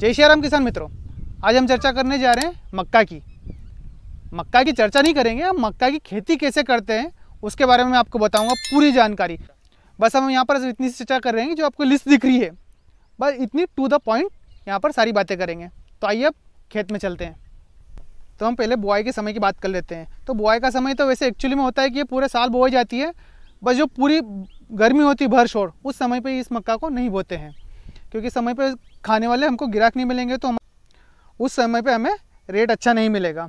जय श्री राम किसान मित्रों आज हम चर्चा करने जा रहे हैं मक्का की मक्का की चर्चा नहीं करेंगे हम मक्का की खेती कैसे करते हैं उसके बारे में मैं आपको बताऊंगा पूरी जानकारी बस हम यहाँ पर इतनी सी चर्चा कर रहे हैं जो आपको लिस्ट दिख रही है बस इतनी टू द पॉइंट यहाँ पर सारी बातें करेंगे तो आइए अब खेत में चलते हैं तो हम पहले बुआई के समय की बात कर लेते हैं तो बुआई का समय तो वैसे एक्चुअली में होता है कि ये पूरे साल बोई जाती है बस जो पूरी गर्मी होती है भर छोड़ उस समय पर इस मक्का को नहीं बोते हैं क्योंकि समय पर खाने वाले हमको ग्राहक नहीं मिलेंगे तो हम उस समय पर हमें रेट अच्छा नहीं मिलेगा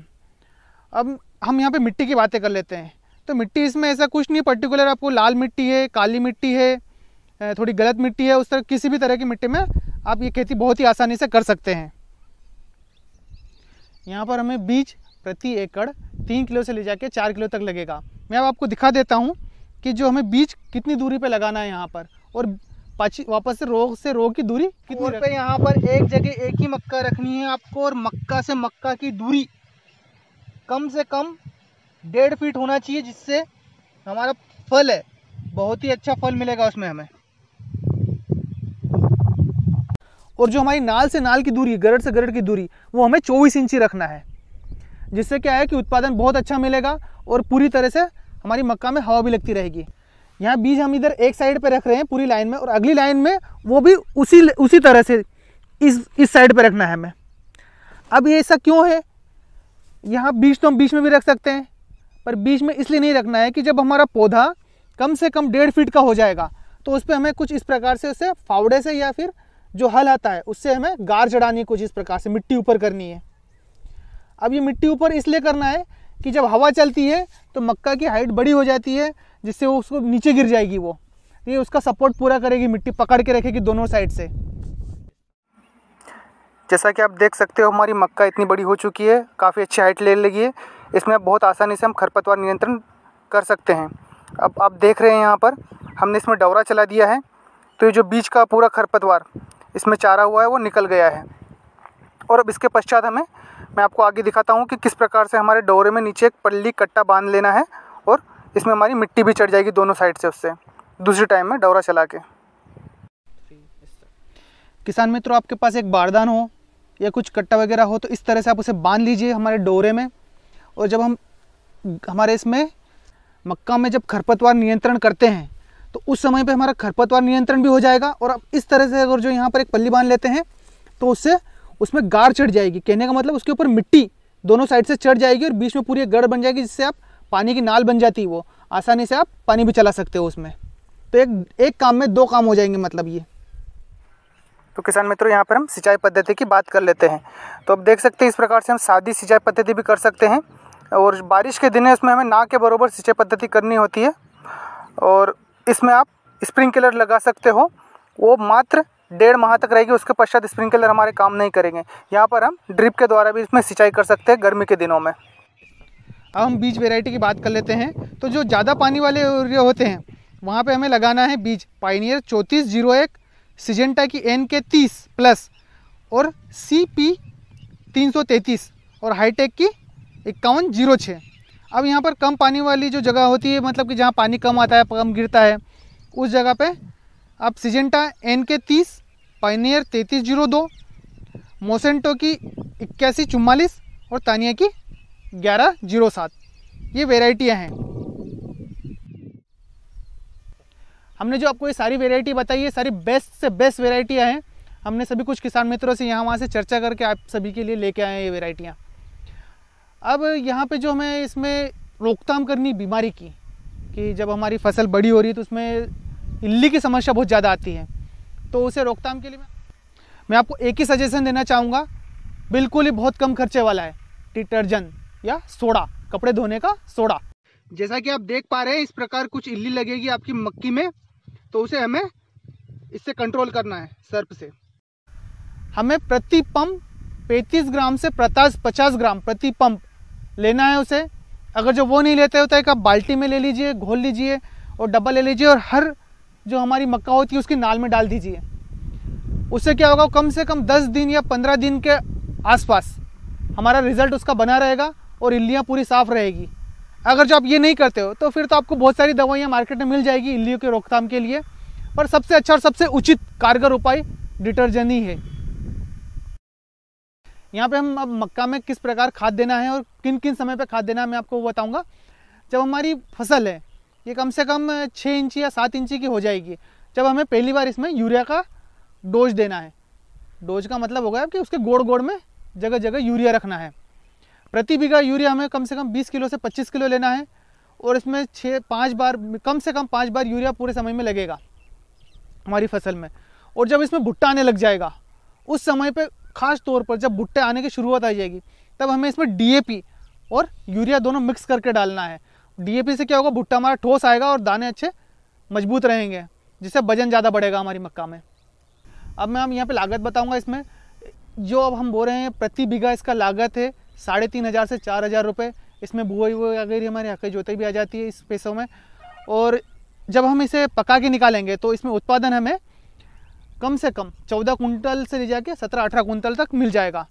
अब हम यहाँ पे मिट्टी की बातें कर लेते हैं तो मिट्टी इसमें ऐसा कुछ नहीं पर्टिकुलर आपको लाल मिट्टी है काली मिट्टी है थोड़ी गलत मिट्टी है उस तरह किसी भी तरह की मिट्टी में आप ये खेती बहुत ही आसानी से कर सकते हैं यहाँ पर हमें बीज प्रति एकड़ तीन किलो से ले जाके चार किलो तक लगेगा मैं अब आपको दिखा देता हूँ कि जो हमें बीज कितनी दूरी पर लगाना है यहाँ पर और वापस से रोग से रोग की दूरी कितनी पे यहाँ पर एक जगह एक ही मक्का रखनी है आपको और मक्का से मक्का की दूरी कम से कम डेढ़ फीट होना चाहिए जिससे हमारा फल है बहुत ही अच्छा फल मिलेगा उसमें हमें और जो हमारी नाल से नाल की दूरी गरड़ से गरड़ की दूरी वो हमें चौबीस इंची रखना है जिससे क्या है कि उत्पादन बहुत अच्छा मिलेगा और पूरी तरह से हमारी मक्का में हवा भी लगती रहेगी यहाँ बीज हम इधर एक साइड पे रख रहे हैं पूरी लाइन में और अगली लाइन में वो भी उसी उसी तरह से इस इस साइड पे रखना है हमें अब ये ऐसा क्यों है यहाँ बीज तो हम बीच में भी रख सकते हैं पर बीच में इसलिए नहीं रखना है कि जब हमारा पौधा कम से कम डेढ़ फीट का हो जाएगा तो उस पर हमें कुछ इस प्रकार से उसे फावड़े से या फिर जो हल आता है उससे हमें गार चढ़ानी कुछ इस प्रकार से मिट्टी ऊपर करनी है अब ये मिट्टी ऊपर इसलिए करना है कि जब हवा चलती है तो मक्का की हाइट बड़ी हो जाती है जिससे वो उसको नीचे गिर जाएगी वो तो ये उसका सपोर्ट पूरा करेगी मिट्टी पकड़ के रखेगी दोनों साइड से जैसा कि आप देख सकते हो हमारी मक्का इतनी बड़ी हो चुकी है काफ़ी अच्छी हाइट ले लगी है इसमें बहुत आसानी से हम खरपतवार नियंत्रण कर सकते हैं अब आप देख रहे हैं यहाँ पर हमने इसमें डौरा चला दिया है तो ये जो बीज का पूरा खरपतवार इसमें चारा हुआ है वो निकल गया है और अब इसके पश्चात हमें मैं आपको आगे दिखाता हूँ कि किस प्रकार से हमारे डोरे में नीचे एक पल्ली कट्टा बांध लेना है और इसमें हमारी मिट्टी भी चढ़ जाएगी दोनों साइड से उससे दूसरे टाइम में डोरा चला के किसान मित्रों आपके पास एक बारदान हो या कुछ कट्टा वगैरह हो तो इस तरह से आप उसे बांध लीजिए हमारे डोरे में और जब हम हमारे इसमें मक्का में जब खरपतवार नियंत्रण करते हैं तो उस समय पे हमारा खरपतवार नियंत्रण भी हो जाएगा और अब इस तरह से अगर जो यहाँ पर एक पल्ली बांध लेते हैं तो उससे उसमें गाड़ चढ़ जाएगी कहने का मतलब उसके ऊपर मिट्टी दोनों साइड से चढ़ जाएगी और बीच में पूरी एक गढ़ बन जाएगी जिससे आप पानी की नाल बन जाती है वो आसानी से आप पानी भी चला सकते हो उसमें तो एक एक काम में दो काम हो जाएंगे मतलब ये तो किसान मित्रों यहाँ पर हम सिंचाई पद्धति की बात कर लेते हैं तो अब देख सकते हैं इस प्रकार से हम सादी सिंचाई पद्धति भी कर सकते हैं और बारिश के दिन इसमें हमें ना के बराबर सिंचाई पद्धति करनी होती है और इसमें आप स्प्रिंकलर लगा सकते हो वो मात्र डेढ़ माह तक रहेगी उसके पश्चात स्प्रिंकलर हमारे काम नहीं करेंगे यहाँ पर हम ड्रिप के द्वारा भी इसमें सिंचाई कर सकते हैं गर्मी के दिनों में अब हम बीज वेराइटी की बात कर लेते हैं तो जो ज़्यादा पानी वाले एरिया होते हैं वहाँ पर हमें लगाना है बीज पाइनियर चौंतीस जीरो एक सिजेंटा की एन के तीस प्लस और सी पी तीन सौ तैंतीस और हाईटेक की इक्यावन जीरो छः अब यहाँ पर कम पानी वाली जो जगह होती है मतलब कि जहाँ पानी कम आता है कम गिरता है उस जगह पे अब सिजेंटा एन के तीस पाइनियर तैंतीस जीरो दो मोसेंटो की इक्यासी चुम्मालीस और तानिया की ग्यारह जीरो सात ये वेराइटियाँ हैं हमने जो आपको ये सारी वेराइटी बताई है सारी बेस्ट से बेस्ट वेराइटियाँ हैं हमने सभी कुछ किसान मित्रों से यहाँ वहाँ से चर्चा करके आप सभी के लिए लेके आए हैं ये वेराइटियाँ अब यहाँ पे जो हमें इसमें रोकथाम करनी बीमारी की कि जब हमारी फसल बड़ी हो रही है तो उसमें इल्ली की समस्या बहुत ज़्यादा आती है तो उसे रोकथाम के लिए मैं आपको एक ही सजेशन देना चाहूँगा बिल्कुल ही बहुत कम खर्चे वाला है डिटर्जेंट या सोडा कपड़े धोने का सोडा जैसा कि आप देख पा रहे हैं इस प्रकार कुछ इल्ली लगेगी आपकी मक्की में तो उसे हमें इससे कंट्रोल करना है सर्प से हमें प्रति पंप पैंतीस ग्राम से पचास पचास ग्राम प्रति पंप लेना है उसे अगर जो वो नहीं लेते होता तो है आप बाल्टी में ले लीजिए घोल लीजिए और डब्बा ले लीजिए और हर जो हमारी मक्का होती है उसकी नाल में डाल दीजिए उससे क्या होगा कम से कम दस दिन या पंद्रह दिन के आसपास हमारा रिजल्ट उसका बना रहेगा और इल्लियाँ पूरी साफ़ रहेगी अगर जो आप ये नहीं करते हो तो फिर तो आपको बहुत सारी दवाइयाँ मार्केट में मिल जाएगी इल्लियों की रोकथाम के लिए पर सबसे अच्छा और सबसे उचित कारगर उपाय डिटर्जेंट ही है यहाँ पे हम अब मक्का में किस प्रकार खाद देना है और किन किन समय पे खाद देना है मैं आपको बताऊँगा जब हमारी फसल है ये कम से कम छः इंची या सात इंची की हो जाएगी जब हमें पहली बार इसमें यूरिया का डोज देना है डोज का मतलब होगा कि उसके गोड़ गोड़ में जगह जगह यूरिया रखना है प्रति बीघा यूरिया हमें कम से कम 20 किलो से 25 किलो लेना है और इसमें छः पाँच बार कम से कम पाँच बार यूरिया पूरे समय में लगेगा हमारी फसल में और जब इसमें भुट्टा आने लग जाएगा उस समय पर ख़ास तौर पर जब भुट्टे आने की शुरुआत आ जाएगी तब हमें इसमें डी और यूरिया दोनों मिक्स करके डालना है डीएपी से क्या होगा भुट्टा हमारा ठोस आएगा और दाने अच्छे मजबूत रहेंगे जिससे वजन ज़्यादा बढ़ेगा हमारी मक्का में अब मैं हम यहाँ पे लागत बताऊँगा इसमें जो अब हम बो रहे हैं प्रति बीघा इसका लागत है साढ़े तीन हज़ार से चार हज़ार रुपये इसमें बुआई वुआई अगर हमारे हके जोते भी आ जाती है इस पैसों में और जब हम इसे पका के निकालेंगे तो इसमें उत्पादन हमें कम से कम चौदह कुंटल से ले जाके सत्रह अठारह कुंटल तक मिल जाएगा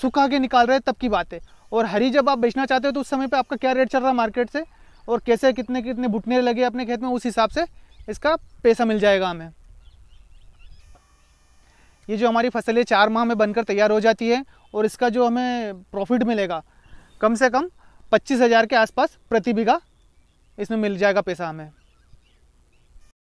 सूखा के निकाल रहे तब की बात है और हरी जब आप बेचना चाहते हो तो उस समय पे आपका क्या रेट चल रहा है मार्केट से और कैसे कितने कितने भुटने लगे अपने खेत में उस हिसाब से इसका पैसा मिल जाएगा हमें ये जो हमारी फसलें चार माह में बनकर तैयार हो जाती है और इसका जो हमें प्रॉफिट मिलेगा कम से कम पच्चीस हज़ार के आसपास प्रति बीघा इसमें मिल जाएगा पैसा हमें